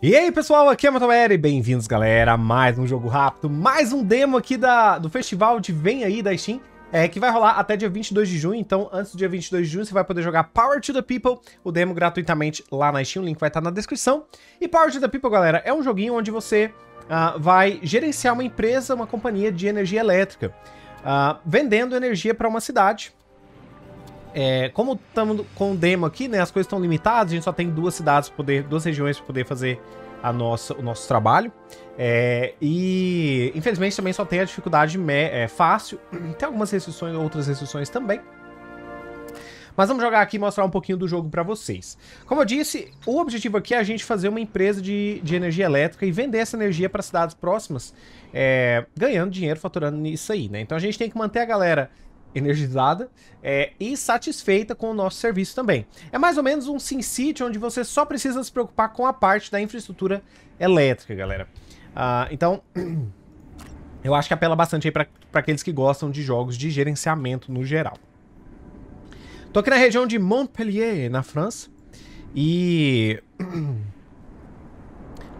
E aí pessoal, aqui é e bem-vindos galera a mais um jogo rápido, mais um demo aqui da, do festival de Vem Aí da Steam, é, que vai rolar até dia 22 de junho, então antes do dia 22 de junho você vai poder jogar Power to the People, o demo gratuitamente lá na Steam, o link vai estar tá na descrição. E Power to the People, galera, é um joguinho onde você ah, vai gerenciar uma empresa, uma companhia de energia elétrica, ah, vendendo energia para uma cidade, é, como estamos com o demo aqui, né, as coisas estão limitadas, a gente só tem duas cidades poder, duas regiões para poder fazer a nossa, o nosso trabalho. É, e infelizmente também só tem a dificuldade é, fácil. Tem algumas restrições, outras restrições também. Mas vamos jogar aqui e mostrar um pouquinho do jogo para vocês. Como eu disse, o objetivo aqui é a gente fazer uma empresa de, de energia elétrica e vender essa energia para cidades próximas, é, ganhando dinheiro, faturando isso aí, né? Então a gente tem que manter a galera energizada é, e satisfeita com o nosso serviço também. É mais ou menos um SimCity onde você só precisa se preocupar com a parte da infraestrutura elétrica, galera. Ah, então, eu acho que apela bastante aí para aqueles que gostam de jogos de gerenciamento no geral. Tô aqui na região de Montpellier, na França, e...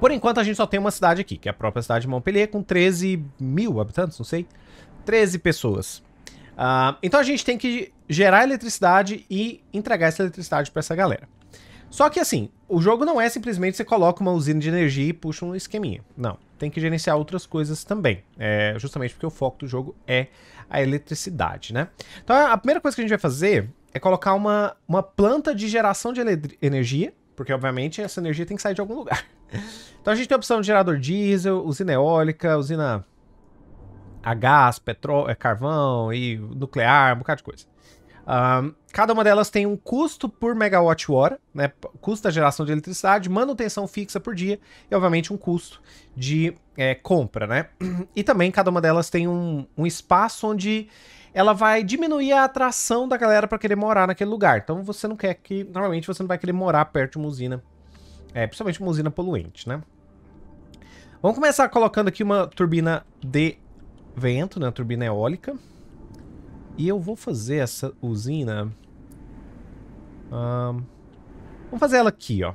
Por enquanto a gente só tem uma cidade aqui, que é a própria cidade de Montpellier, com 13 mil habitantes, não sei. 13 pessoas. Ah, então a gente tem que gerar eletricidade e entregar essa eletricidade para essa galera. Só que assim, o jogo não é simplesmente você coloca uma usina de energia e puxa um esqueminha. Não, tem que gerenciar outras coisas também. É, justamente porque o foco do jogo é a eletricidade, né? Então a primeira coisa que a gente vai fazer é colocar uma, uma planta de geração de energia, porque obviamente essa energia tem que sair de algum lugar. Então a gente tem a opção de gerador diesel, usina eólica, usina a gás, petróleo, é, carvão e nuclear, um bocado de coisa. Um, cada uma delas tem um custo por megawatt-hora, né, custo da geração de eletricidade, manutenção fixa por dia e, obviamente, um custo de é, compra, né? E também cada uma delas tem um, um espaço onde ela vai diminuir a atração da galera para querer morar naquele lugar. Então você não quer que, normalmente, você não vai querer morar perto de uma usina, é, principalmente uma usina poluente, né? Vamos começar colocando aqui uma turbina de vento na né, turbina eólica. E eu vou fazer essa usina... Um, vamos fazer ela aqui, ó.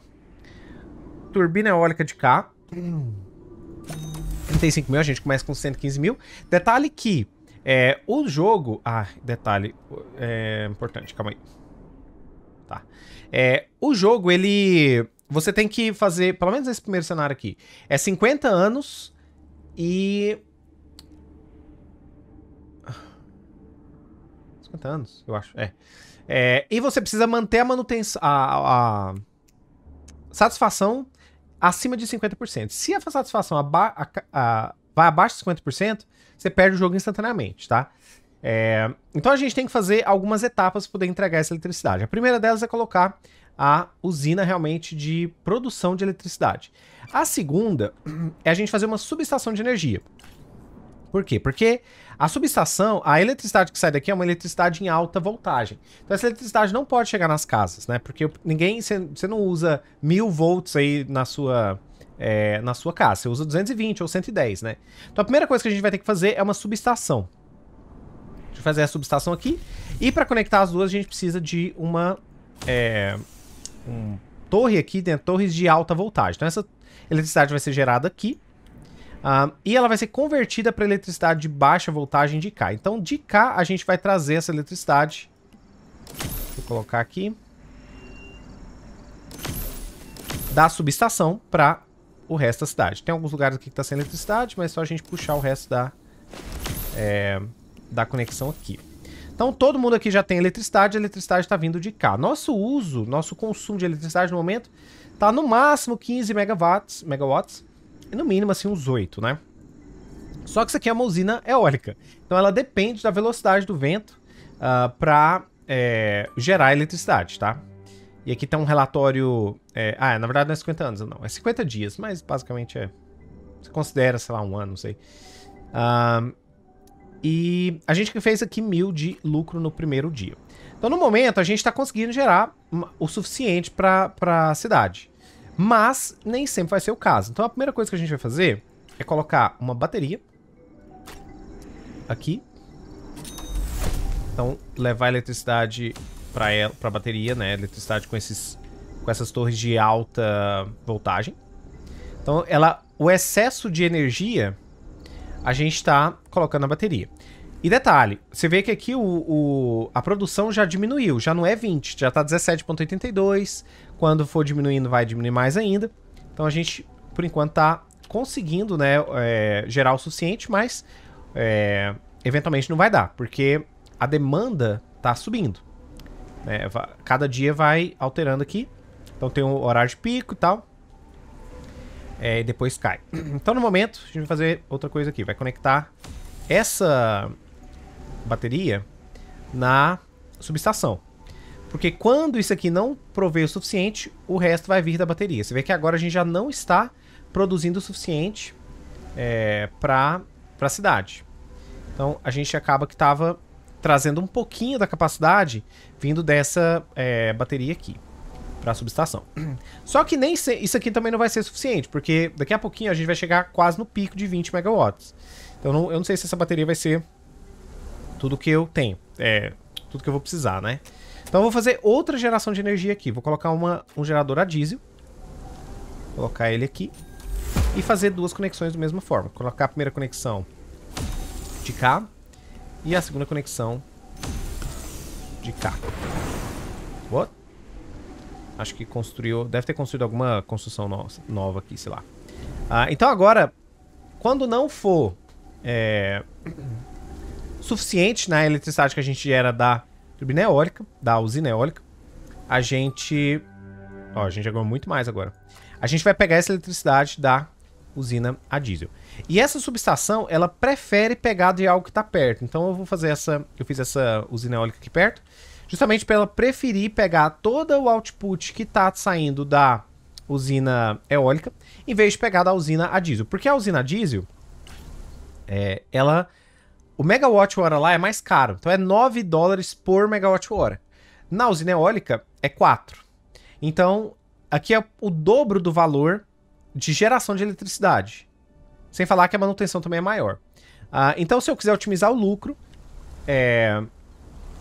Turbina eólica de cá. 35 mil, a gente começa com 115 mil. Detalhe que é, o jogo... Ah, detalhe é importante, calma aí. Tá. É, o jogo, ele... Você tem que fazer, pelo menos esse primeiro cenário aqui, é 50 anos e 50 anos, eu acho. É. é e você precisa manter a manutenção. A, a, satisfação acima de 50%. Se a satisfação aba a, a, vai abaixo de 50%, você perde o jogo instantaneamente, tá? É, então a gente tem que fazer algumas etapas para poder entregar essa eletricidade. A primeira delas é colocar a usina realmente de produção de eletricidade. A segunda é a gente fazer uma subestação de energia. Por quê? Porque a subestação, a eletricidade que sai daqui é uma eletricidade em alta voltagem. Então essa eletricidade não pode chegar nas casas, né? Porque ninguém, você não usa mil volts aí na sua é, na sua casa. Você usa 220 ou 110, né? Então a primeira coisa que a gente vai ter que fazer é uma subestação. Deixa eu fazer a subestação aqui. E para conectar as duas a gente precisa de uma é, um torre aqui, dentro né? torres de alta voltagem. Então essa eletricidade vai ser gerada aqui. Ah, e ela vai ser convertida para eletricidade de baixa voltagem de cá. Então, de cá, a gente vai trazer essa eletricidade. Vou colocar aqui. Da subestação para o resto da cidade. Tem alguns lugares aqui que está sem eletricidade, mas só a gente puxar o resto da, é, da conexão aqui. Então todo mundo aqui já tem eletricidade, a eletricidade está vindo de cá. Nosso uso, nosso consumo de eletricidade no momento está no máximo 15 megawatts, megawatts no mínimo, assim, uns 8, né? Só que isso aqui é uma usina eólica. Então ela depende da velocidade do vento uh, ah, para é, gerar eletricidade, tá? E aqui tá um relatório... É, ah, na verdade não é 50 anos, não. É 50 dias, mas basicamente é... Você considera, sei lá, um ano, não sei. Uh, e a gente fez aqui mil de lucro no primeiro dia. Então, no momento, a gente está conseguindo gerar o suficiente para a cidade. Mas nem sempre vai ser o caso. Então a primeira coisa que a gente vai fazer é colocar uma bateria aqui. Então levar eletricidade para ela, para bateria, né? Eletricidade com esses com essas torres de alta voltagem. Então ela o excesso de energia a gente está colocando na bateria. E detalhe, você vê que aqui o, o, a produção já diminuiu, já não é 20, já tá 17.82. Quando for diminuindo, vai diminuir mais ainda. Então a gente, por enquanto, tá conseguindo né, é, gerar o suficiente, mas é, eventualmente não vai dar, porque a demanda tá subindo. Né, cada dia vai alterando aqui. Então tem um horário de pico e tal. É, e depois cai. Então no momento, a gente vai fazer outra coisa aqui. Vai conectar essa bateria na subestação. Porque quando isso aqui não prover o suficiente, o resto vai vir da bateria. Você vê que agora a gente já não está produzindo o suficiente é, para a cidade. Então a gente acaba que estava trazendo um pouquinho da capacidade vindo dessa é, bateria aqui para a subestação. Só que nem se, isso aqui também não vai ser suficiente, porque daqui a pouquinho a gente vai chegar quase no pico de 20 megawatts. Então não, eu não sei se essa bateria vai ser tudo que eu tenho. É, tudo que eu vou precisar, né? Então eu vou fazer outra geração de energia aqui. Vou colocar uma, um gerador a diesel. Colocar ele aqui. E fazer duas conexões da mesma forma. Colocar a primeira conexão de cá. E a segunda conexão de cá. What? Acho que construiu... Deve ter construído alguma construção no, nova aqui, sei lá. Ah, então agora, quando não for... É suficiente na eletricidade que a gente gera da turbina eólica, da usina eólica, a gente... Ó, a gente já ganhou muito mais agora. A gente vai pegar essa eletricidade da usina a diesel. E essa subestação, ela prefere pegar de algo que está perto. Então eu vou fazer essa... Eu fiz essa usina eólica aqui perto, justamente para ela preferir pegar todo o output que está saindo da usina eólica, em vez de pegar da usina a diesel. Porque a usina a diesel, é, ela o megawatt hora lá é mais caro, então é 9 dólares por megawatt hora. Na usina eólica é 4. Então, aqui é o dobro do valor de geração de eletricidade. Sem falar que a manutenção também é maior. Ah, então, se eu quiser otimizar o lucro, é,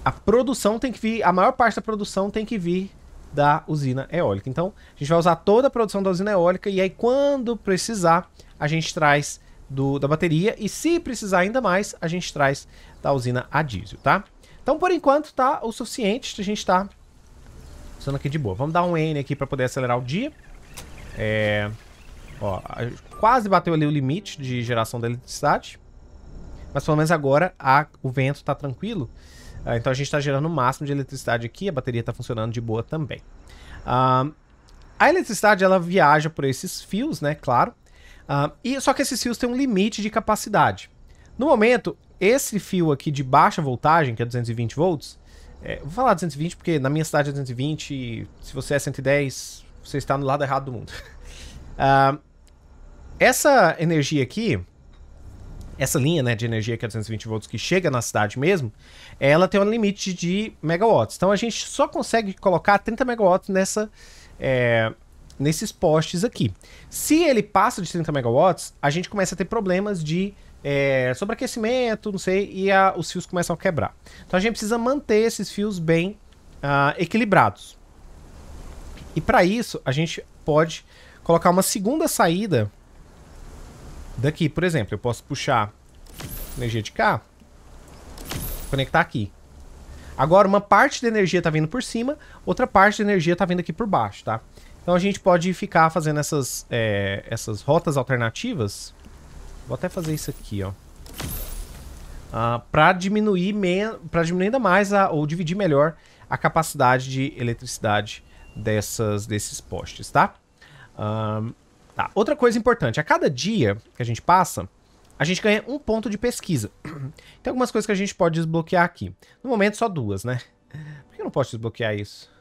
a produção tem que vir, a maior parte da produção tem que vir da usina eólica. Então, a gente vai usar toda a produção da usina eólica e aí quando precisar, a gente traz do, da bateria. E se precisar ainda mais, a gente traz da usina a diesel, tá? Então, por enquanto, tá o suficiente. A gente tá funcionando aqui de boa. Vamos dar um N aqui para poder acelerar o dia. É... Ó, quase bateu ali o limite de geração da eletricidade. Mas pelo menos agora a, o vento está tranquilo. Ah, então a gente está gerando o máximo de eletricidade aqui. A bateria está funcionando de boa também. Ah, a eletricidade ela viaja por esses fios, né? Claro. Ah, e Só que esses fios têm um limite de capacidade. No momento, esse fio aqui de baixa voltagem, que é 220 volts, é, vou falar 220 porque na minha cidade é 220, se você é 110, você está no lado errado do mundo. Uh, essa energia aqui, essa linha né, de energia que é 220 volts que chega na cidade mesmo, ela tem um limite de megawatts. Então a gente só consegue colocar 30 megawatts nessa, é, nesses postes aqui. Se ele passa de 30 megawatts, a gente começa a ter problemas de é, sobreaquecimento, não sei, e a, os fios começam a quebrar. Então a gente precisa manter esses fios bem uh, equilibrados. E para isso, a gente pode colocar uma segunda saída daqui. Por exemplo, eu posso puxar energia de cá, conectar aqui. Agora, uma parte da energia está vindo por cima, outra parte da energia está vindo aqui por baixo, tá? Então a gente pode ficar fazendo essas, é, essas rotas alternativas. Vou até fazer isso aqui, ó. Ah, para diminuir, pra diminuir ainda mais, a, ou dividir melhor, a capacidade de eletricidade dessas, desses postes, tá? tá? Outra coisa importante, a cada dia que a gente passa, a gente ganha um ponto de pesquisa. Tem algumas coisas que a gente pode desbloquear aqui. No momento, só duas, né? Por que eu não posso desbloquear isso?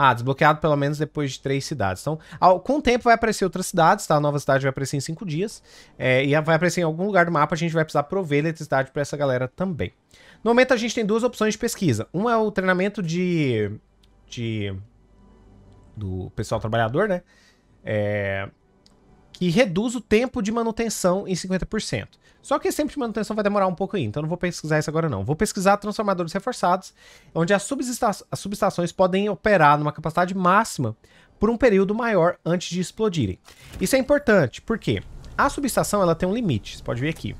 Ah, desbloqueado pelo menos depois de três cidades. Então, ao, com o tempo vai aparecer outras cidades, tá? A nova cidade vai aparecer em cinco dias. É, e vai aparecer em algum lugar do mapa, a gente vai precisar prover eletricidade para essa galera também. No momento a gente tem duas opções de pesquisa. Uma é o treinamento de... de do pessoal trabalhador, né? É, que reduz o tempo de manutenção em 50%. Só que esse tempo de manutenção vai demorar um pouco aí, então não vou pesquisar isso agora não. Vou pesquisar transformadores reforçados, onde as, subesta as subestações podem operar numa capacidade máxima por um período maior antes de explodirem. Isso é importante, porque a subestação ela tem um limite, você pode ver aqui.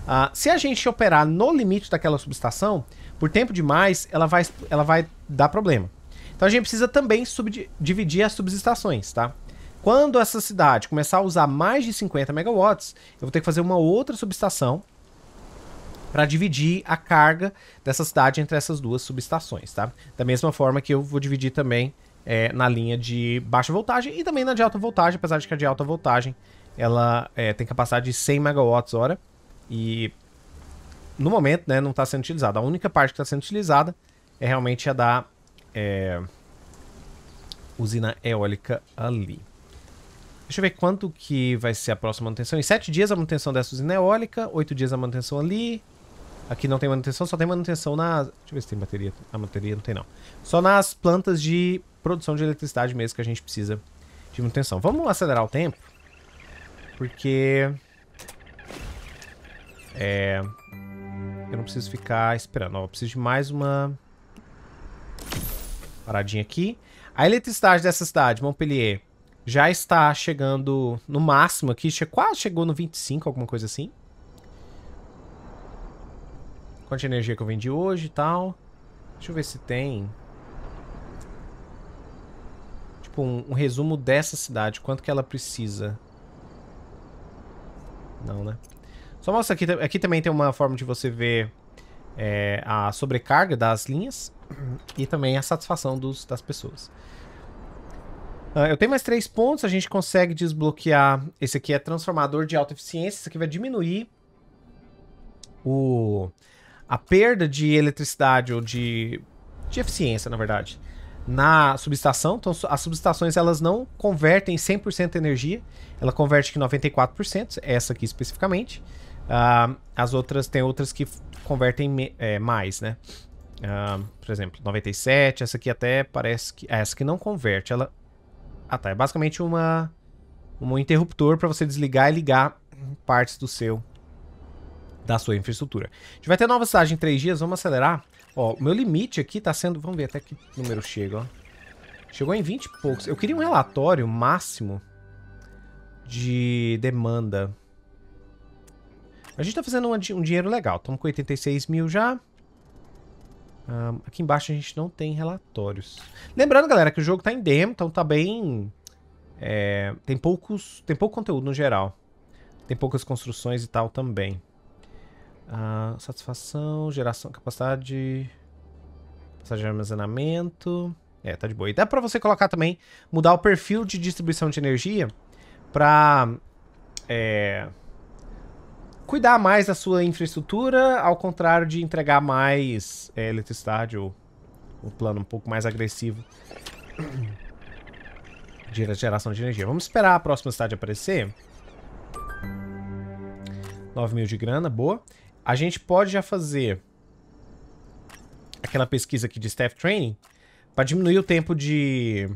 Uh, se a gente operar no limite daquela subestação, por tempo demais, ela vai, ela vai dar problema. Então a gente precisa também dividir as subestações, tá? Quando essa cidade começar a usar mais de 50 megawatts, eu vou ter que fazer uma outra subestação para dividir a carga dessa cidade entre essas duas subestações, tá? Da mesma forma que eu vou dividir também é, na linha de baixa voltagem e também na de alta voltagem, apesar de que a de alta voltagem ela é, tem capacidade de 100 megawatts hora e no momento né, não está sendo utilizada. A única parte que está sendo utilizada é realmente a da é, usina eólica ali. Deixa eu ver quanto que vai ser a próxima manutenção. Em 7 dias a manutenção dessa usina é eólica, 8 dias a manutenção ali. Aqui não tem manutenção, só tem manutenção na... Deixa eu ver se tem bateria. A bateria não tem não. Só nas plantas de produção de eletricidade mesmo que a gente precisa de manutenção. Vamos acelerar o tempo. Porque... É... Eu não preciso ficar esperando. eu preciso de mais uma... Paradinha aqui. A eletricidade dessa cidade, Montpellier, já está chegando no máximo aqui, quase chegou no 25, alguma coisa assim. Quanta energia que eu vendi hoje e tal. Deixa eu ver se tem... Tipo, um, um resumo dessa cidade, quanto que ela precisa. Não, né? Só mostra aqui, aqui também tem uma forma de você ver é, a sobrecarga das linhas e também a satisfação dos, das pessoas. Ah, eu tenho mais três pontos, a gente consegue desbloquear. Esse aqui é transformador de alta eficiência, esse aqui vai diminuir o a perda de eletricidade ou de, de eficiência, na verdade, na subestação. Então, as subestações elas não convertem 100% energia, ela converte aqui 94%, essa aqui especificamente. Uh, as outras, tem outras que convertem me, é, mais, né? Uh, por exemplo, 97, essa aqui até parece que... Essa que não converte, ela ah, tá. É basicamente uma, um interruptor para você desligar e ligar partes do seu da sua infraestrutura. A gente vai ter nova cidade em três dias, vamos acelerar. Ó, o meu limite aqui tá sendo... Vamos ver até que número chega, ó. Chegou em 20 e poucos. Eu queria um relatório máximo de demanda. A gente tá fazendo um, um dinheiro legal. Estamos com 86 mil já. Um, aqui embaixo a gente não tem relatórios. Lembrando, galera, que o jogo tá em demo, então tá bem... É, tem, poucos, tem pouco conteúdo no geral. Tem poucas construções e tal também. Uh, satisfação, geração, capacidade... Capacidade de armazenamento... É, tá de boa. E dá pra você colocar também, mudar o perfil de distribuição de energia pra... É, cuidar mais da sua infraestrutura, ao contrário de entregar mais é, eletricidade ou um plano um pouco mais agressivo de geração de energia. Vamos esperar a próxima cidade aparecer. 9 mil de grana, boa. A gente pode já fazer aquela pesquisa aqui de staff training para diminuir o tempo de...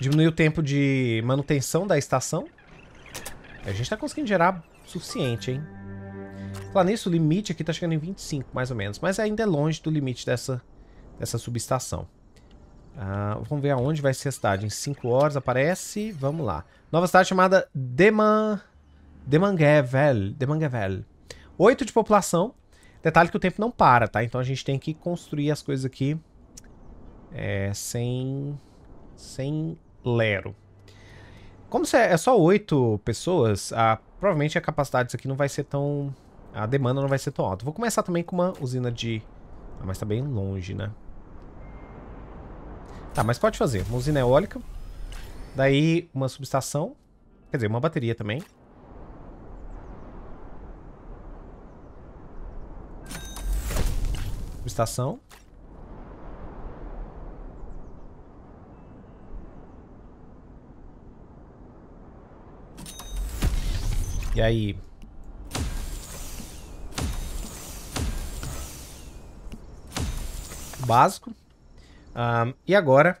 Diminuir o tempo de manutenção da estação. A gente tá conseguindo gerar suficiente, hein? Falar nisso, o limite aqui tá chegando em 25, mais ou menos. Mas ainda é longe do limite dessa, dessa subestação. Ah, vamos ver aonde vai ser a cidade. Em 5 horas aparece. Vamos lá. Nova cidade chamada Deman... Demangevel. Demangevel. 8 de população. Detalhe que o tempo não para, tá? Então a gente tem que construir as coisas aqui é, sem, sem lero. Como se é, é só oito pessoas, a, provavelmente a capacidade disso aqui não vai ser tão... A demanda não vai ser tão alta. Vou começar também com uma usina de... Ah, mas tá bem longe, né? Tá, mas pode fazer. Uma usina eólica. Daí uma subestação. Quer dizer, uma bateria também. Subestação. E aí? Básico. Um, e agora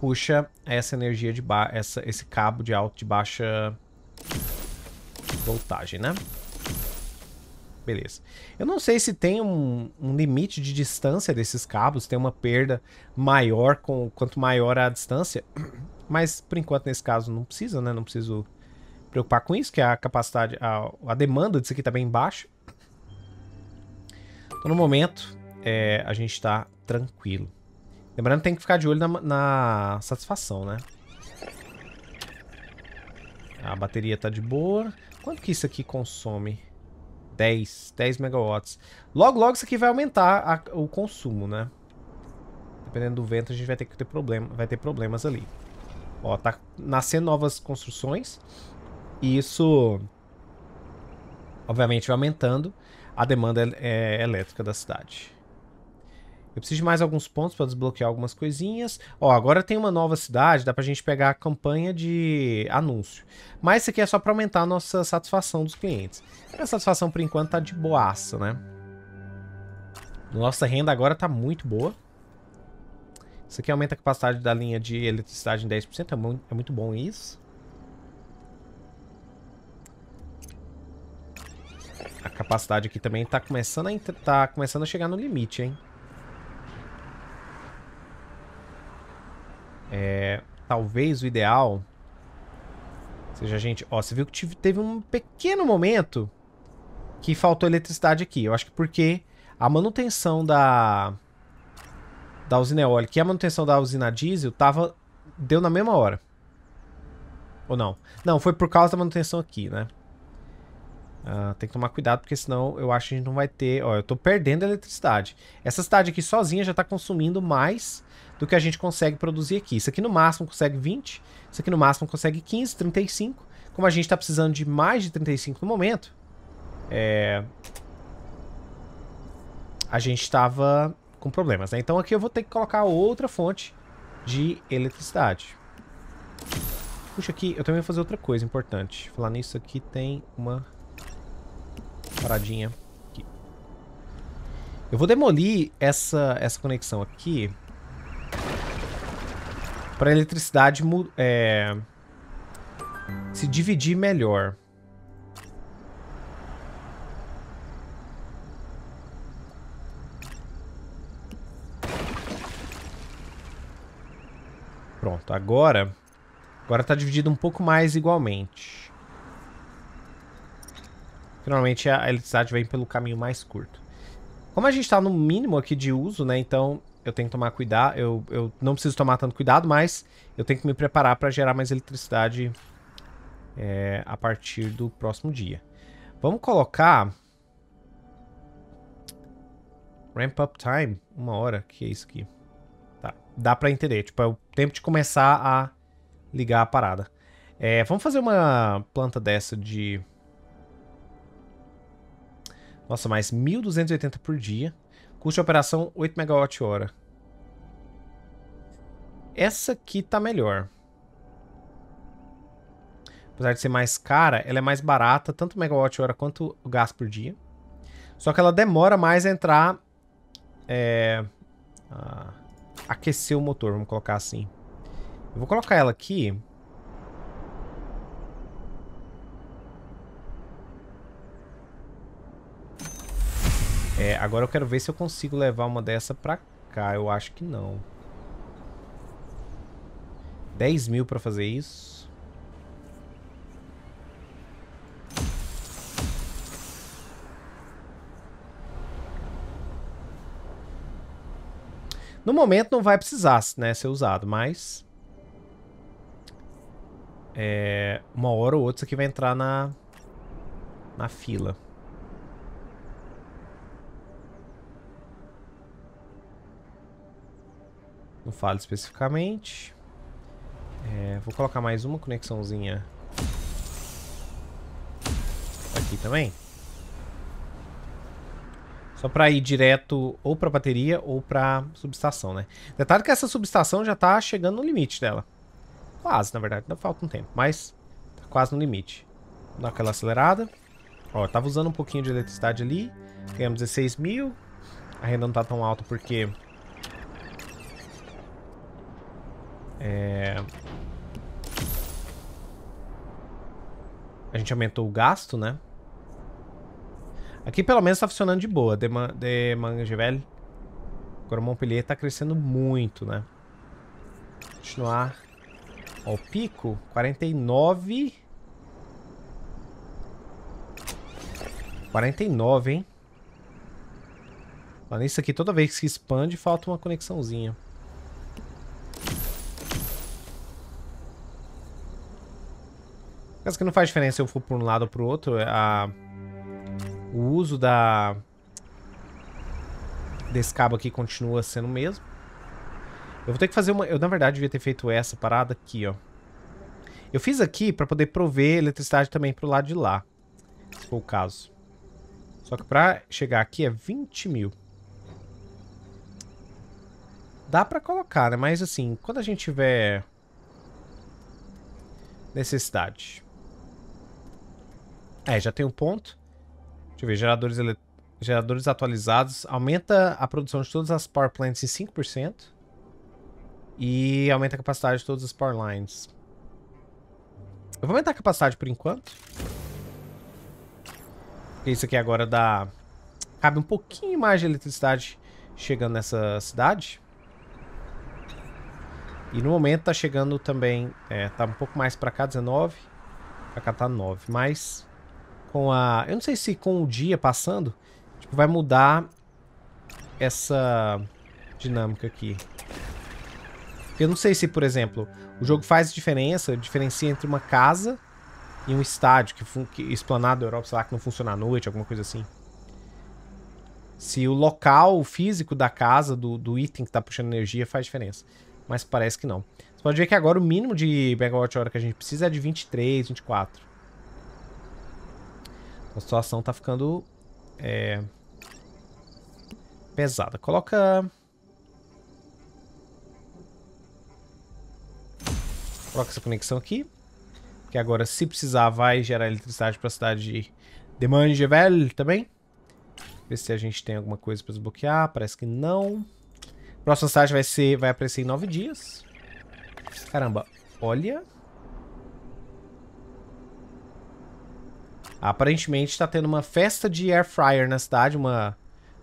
puxa essa energia de ba essa esse cabo de alto de baixa voltagem, né? Beleza. Eu não sei se tem um, um, limite de distância desses cabos, tem uma perda maior com quanto maior a distância, mas por enquanto nesse caso não precisa, né? Não preciso preocupar com isso, que a capacidade, a, a demanda disso aqui está bem baixa. Então, no momento, é, a gente está tranquilo. Lembrando que tem que ficar de olho na, na satisfação, né? A bateria está de boa. Quanto que isso aqui consome? 10, 10 megawatts. Logo, logo isso aqui vai aumentar a, o consumo, né? Dependendo do vento, a gente vai ter que ter problema, vai ter problemas ali. Ó, tá nascendo novas construções. E isso, obviamente, vai aumentando a demanda é, elétrica da cidade. Eu preciso de mais alguns pontos para desbloquear algumas coisinhas. Ó, agora tem uma nova cidade, dá pra gente pegar a campanha de anúncio. Mas isso aqui é só para aumentar a nossa satisfação dos clientes. A satisfação por enquanto tá de boaça, né? Nossa renda agora tá muito boa. Isso aqui aumenta a capacidade da linha de eletricidade em 10%, é, é muito bom isso. a capacidade aqui também tá começando a, tá começando a chegar no limite, hein? É, talvez o ideal seja a gente... Ó, você viu que tive, teve um pequeno momento que faltou eletricidade aqui. Eu acho que porque a manutenção da, da usina eólica e a manutenção da usina diesel tava, deu na mesma hora. Ou não? Não, foi por causa da manutenção aqui, né? Uh, tem que tomar cuidado, porque senão eu acho que a gente não vai ter. Ó, eu tô perdendo eletricidade. Essa cidade aqui sozinha já tá consumindo mais do que a gente consegue produzir aqui. Isso aqui no máximo consegue 20, isso aqui no máximo consegue 15, 35. Como a gente tá precisando de mais de 35 no momento, é... a gente tava com problemas, né? Então aqui eu vou ter que colocar outra fonte de eletricidade. Puxa aqui, eu também vou fazer outra coisa importante. Falar nisso aqui tem uma paradinha. Aqui. Eu vou demolir essa, essa conexão aqui. a eletricidade é, se dividir melhor. Pronto, agora... Agora tá dividido um pouco mais igualmente. Normalmente a eletricidade vem pelo caminho mais curto. Como a gente está no mínimo aqui de uso, né? Então eu tenho que tomar cuidado. Eu, eu não preciso tomar tanto cuidado, mas eu tenho que me preparar para gerar mais eletricidade é, a partir do próximo dia. Vamos colocar... Ramp up time? Uma hora? que é isso aqui? Tá. Dá pra entender. Tipo, é o tempo de começar a ligar a parada. É, vamos fazer uma planta dessa de nossa, mais 1.280 por dia. Custo de operação 8 MWh. Essa aqui tá melhor. Apesar de ser mais cara, ela é mais barata, tanto megawatt-hora quanto o por dia. Só que ela demora mais a entrar... É, a, aquecer o motor, vamos colocar assim. Eu vou colocar ela aqui É, agora eu quero ver se eu consigo levar uma dessa pra cá. Eu acho que não. 10 mil pra fazer isso. No momento não vai precisar né, ser usado, mas... É, uma hora ou outra isso aqui vai entrar na, na fila. Não falo especificamente. É, vou colocar mais uma conexãozinha aqui também. Só para ir direto ou para bateria ou para subestação, né? Detalhe que essa subestação já tá chegando no limite dela. Quase, na verdade. Ainda falta um tempo, mas tá quase no limite. Dá aquela acelerada. Ó, tava usando um pouquinho de eletricidade ali. Ganhamos 16 mil. A renda não tá tão alta porque É... A gente aumentou o gasto, né? Aqui pelo menos tá funcionando de boa, de, man de Mangagevel. Agora o Montpellier tá crescendo muito, né? Continuar. Ó, o pico, 49... 49, hein? Mas nisso aqui, toda vez que se expande, falta uma conexãozinha. Mas que não faz diferença se eu for por um lado ou pro outro. É a... O uso da... Desse cabo aqui continua sendo o mesmo. Eu vou ter que fazer uma... Eu, na verdade, devia ter feito essa parada aqui, ó. Eu fiz aqui pra poder prover eletricidade também pro lado de lá. Se for o caso. Só que pra chegar aqui é 20 mil. Dá pra colocar, né? Mas assim, quando a gente tiver necessidade. É, já tem um ponto. Deixa eu ver, geradores, ele... geradores atualizados. Aumenta a produção de todas as power plants em 5%. E aumenta a capacidade de todas as power lines. Eu vou aumentar a capacidade por enquanto. Porque isso aqui agora dá... Cabe um pouquinho mais de eletricidade chegando nessa cidade. E no momento tá chegando também... É, tá um pouco mais pra cá, 19. Pra cá tá 9, mas com a... Eu não sei se com o dia passando, tipo, vai mudar essa dinâmica aqui. Eu não sei se, por exemplo, o jogo faz diferença, diferencia entre uma casa e um estádio, que, que esplanado Europa, sei lá, que não funciona à noite, alguma coisa assim. Se o local físico da casa, do, do item que tá puxando energia, faz diferença. Mas parece que não. Você pode ver que agora o mínimo de megawatt hora que a gente precisa é de 23, 24. A situação tá ficando é, pesada. Coloca... Coloca essa conexão aqui. Que agora, se precisar, vai gerar eletricidade para a cidade de Demangevel também. Ver se a gente tem alguma coisa para desbloquear. Parece que não. Próxima cidade vai ser, vai aparecer em nove dias. Caramba, olha... Aparentemente está tendo uma festa de air fryer na cidade, uma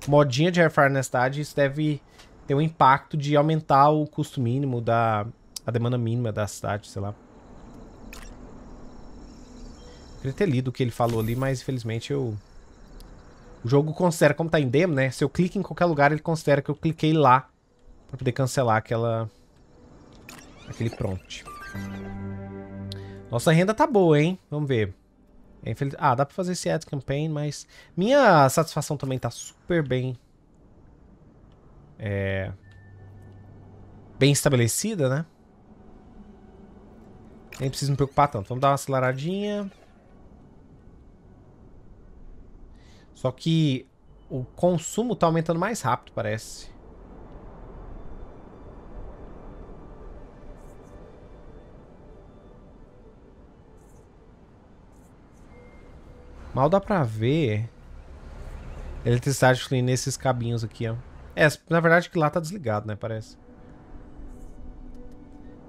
modinha de air fryer na cidade. Isso deve ter um impacto de aumentar o custo mínimo da a demanda mínima da cidade, sei lá. Queria ter lido o que ele falou ali, mas infelizmente eu o jogo considera, como tá em demo, né? Se eu clico em qualquer lugar, ele considera que eu cliquei lá para poder cancelar aquela aquele prompt. Nossa renda tá boa, hein? Vamos ver infeliz... Ah, dá pra fazer esse ad campaign, mas minha satisfação também tá super bem. É... Bem estabelecida, né? Nem preciso me preocupar tanto. Vamos dar uma aceleradinha. Só que o consumo tá aumentando mais rápido, parece. Mal dá pra ver eletricidade fluindo nesses cabinhos aqui, ó. É, na verdade que lá tá desligado, né, parece.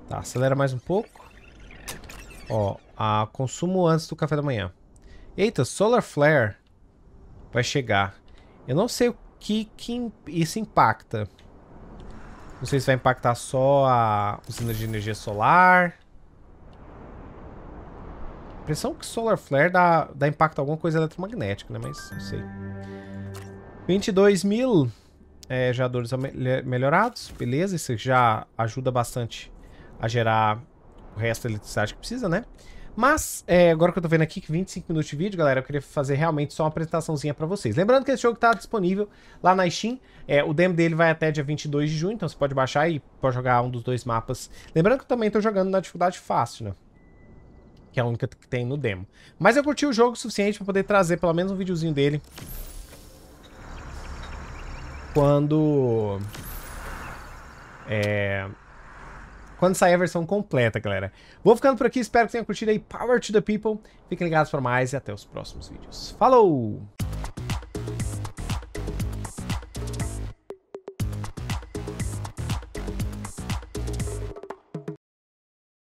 Tá, acelera mais um pouco. Ó, a consumo antes do café da manhã. Eita, Solar Flare vai chegar. Eu não sei o que, que isso impacta. Não sei se vai impactar só a usina de energia solar impressão que Solar Flare dá, dá impacto a alguma coisa eletromagnética, né? Mas não sei. 22 mil é, geradores melhorados. Beleza, isso já ajuda bastante a gerar o resto da eletricidade que precisa, né? Mas, é, agora que eu tô vendo aqui, que 25 minutos de vídeo, galera, eu queria fazer realmente só uma apresentaçãozinha para vocês. Lembrando que esse jogo tá disponível lá na Steam, é, o demo dele vai até dia 22 de junho, então você pode baixar e pode jogar um dos dois mapas. Lembrando que eu também tô jogando na dificuldade fácil, né? que é a única que tem no demo. Mas eu curti o jogo o suficiente para poder trazer pelo menos um videozinho dele. Quando... É... Quando sair a versão completa, galera. Vou ficando por aqui, espero que tenham curtido aí. Power to the people. Fiquem ligados para mais e até os próximos vídeos. Falou!